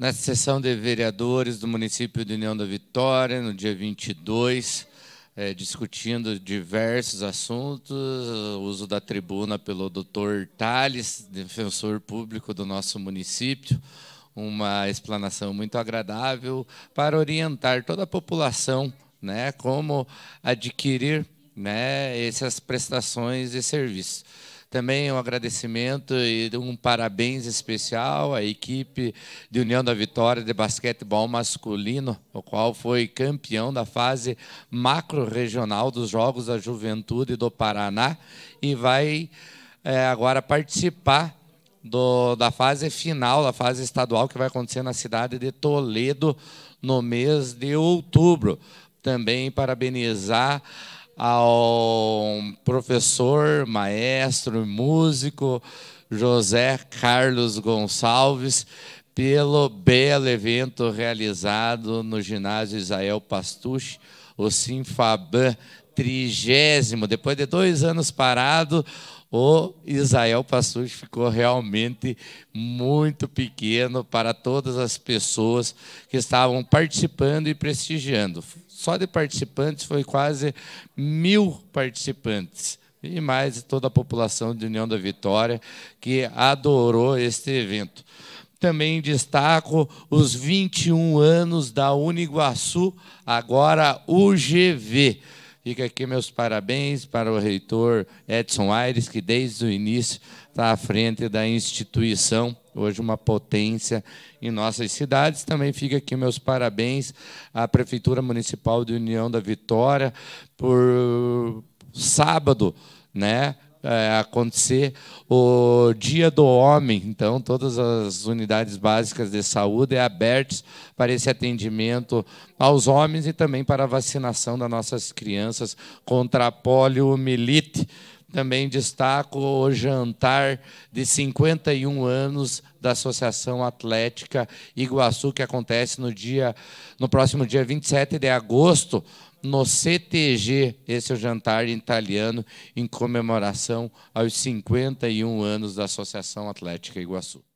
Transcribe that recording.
na sessão de vereadores do município de União da Vitória, no dia 22, é, discutindo diversos assuntos, uso da tribuna pelo doutor Tales, defensor público do nosso município, uma explanação muito agradável para orientar toda a população né, como adquirir né, essas prestações e serviços. Também um agradecimento e um parabéns especial à equipe de União da Vitória de basquetebol masculino, o qual foi campeão da fase macro-regional dos Jogos da Juventude do Paraná e vai é, agora participar do, da fase final, da fase estadual, que vai acontecer na cidade de Toledo no mês de outubro. Também parabenizar ao professor, maestro, músico José Carlos Gonçalves pelo belo evento realizado no ginásio Israel Pastuche, o Sinfaban, trigésimo, depois de dois anos parado, o Israel Passos ficou realmente muito pequeno para todas as pessoas que estavam participando e prestigiando. Só de participantes foi quase mil participantes e mais toda a população de União da Vitória que adorou este evento. Também destaco os 21 anos da Uniguaçu, agora UGV Fica aqui meus parabéns para o reitor Edson Aires, que desde o início está à frente da instituição, hoje uma potência em nossas cidades. Também fica aqui meus parabéns à Prefeitura Municipal de União da Vitória por sábado, né? é, acontecer o Dia do Homem. Então, todas as unidades básicas de saúde é abertas para esse atendimento aos homens e também para a vacinação das nossas crianças contra a poliomielite. Também destaco o jantar de 51 anos da Associação Atlética Iguaçu, que acontece no dia no próximo dia 27 de agosto, no CTG. Esse é o jantar italiano em comemoração aos 51 anos da Associação Atlética Iguaçu.